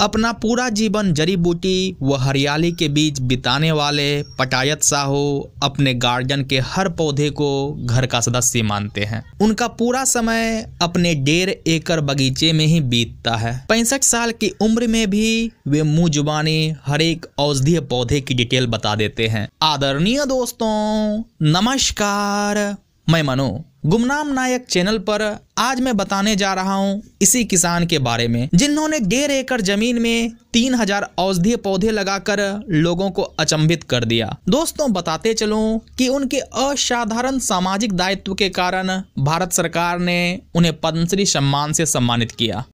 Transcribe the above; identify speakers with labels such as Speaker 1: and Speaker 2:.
Speaker 1: अपना पूरा जीवन जड़ी बूटी व हरियाली के बीच बिताने वाले पटायत साहू अपने गार्डन के हर पौधे को घर का सदस्य मानते हैं उनका पूरा समय अपने डेढ़ एकड़ बगीचे में ही बीतता है पैंसठ साल की उम्र में भी वे मुंह जुबानी हर एक औषधीय पौधे की डिटेल बता देते हैं आदरणीय दोस्तों नमस्कार मैं मनो गुमनाम नायक चैनल पर आज मैं बताने जा रहा हूं इसी किसान के बारे में जिन्होंने डेढ़ एकड़ जमीन में तीन हजार औषधीय पौधे लगाकर लोगों को अचंभित कर दिया दोस्तों बताते चलूं कि उनके असाधारण सामाजिक दायित्व के कारण भारत सरकार ने उन्हें पद्मश्री सम्मान से सम्मानित किया